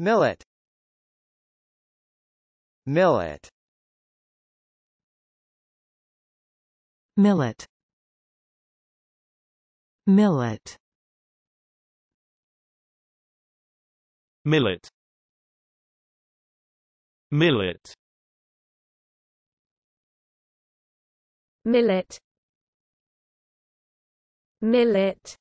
Millet Millet Millet Millet Millet Millet Millet Millet